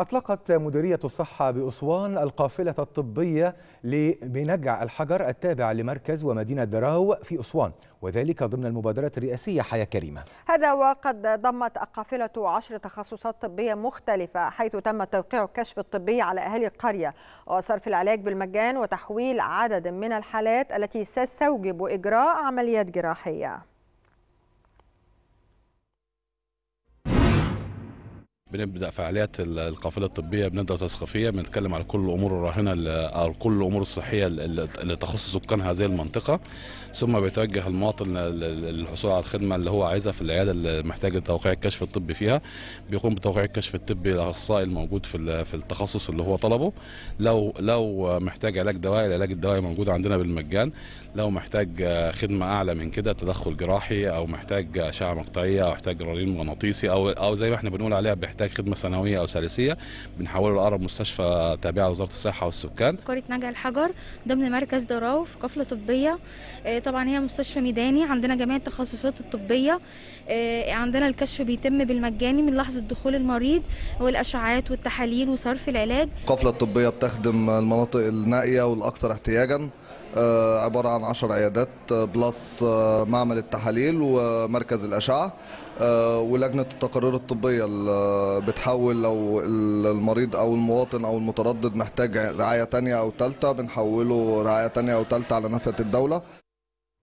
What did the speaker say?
أطلقت مديرية الصحة بأسوان القافلة الطبية لبنجع الحجر التابع لمركز ومدينة دراو في أسوان وذلك ضمن المبادرة الرئاسية حياة كريمة هذا وقد ضمت القافلة عشر تخصصات طبية مختلفة حيث تم توقيع الكشف الطبي على أهالي القرية وصرف العلاج بالمجان وتحويل عدد من الحالات التي ستستوجب إجراء عمليات جراحية بنبدا فعاليات القافله الطبيه بنبدا تثقيفيه بنتكلم على كل الامور الراهنه او كل الامور الصحيه اللي تخص سكان هذه المنطقه ثم بيتوجه المواطن للحصول على الخدمه اللي هو عايزها في العياده اللي محتاج توقيع الكشف الطبي فيها بيقوم بتوقيع الكشف الطبي الاخصائي الموجود في في التخصص اللي هو طلبه لو لو محتاج علاج دوائي العلاج الدوائي موجود عندنا بالمجان لو محتاج خدمه اعلى من كده تدخل جراحي او محتاج اشعه مقطعيه او محتاج رنين مغناطيسي او او زي ما احنا بنقول عليها محتاج خدمه سنويه او ثلاثيه بنحوله لاقرب مستشفى تابعه لوزاره الصحه والسكان قريه نجع الحجر ضمن مركز دراو في قفله طبيه آه، طبعا هي مستشفى ميداني عندنا جميع التخصصات الطبيه آه، عندنا الكشف بيتم بالمجاني من لحظه دخول المريض والاشعاعات والتحاليل وصرف العلاج القفله الطبيه بتخدم المناطق النائيه والاكثر احتياجا آه، عبارة عن 10 عيادات آه، بلس آه، معمل التحاليل ومركز الأشعة ولجنة التقارير الطبية اللي بتحول لو المريض أو المواطن أو المتردد محتاج رعاية تانية أو تالتة بنحوله رعاية تانية أو تالتة على نفقة الدولة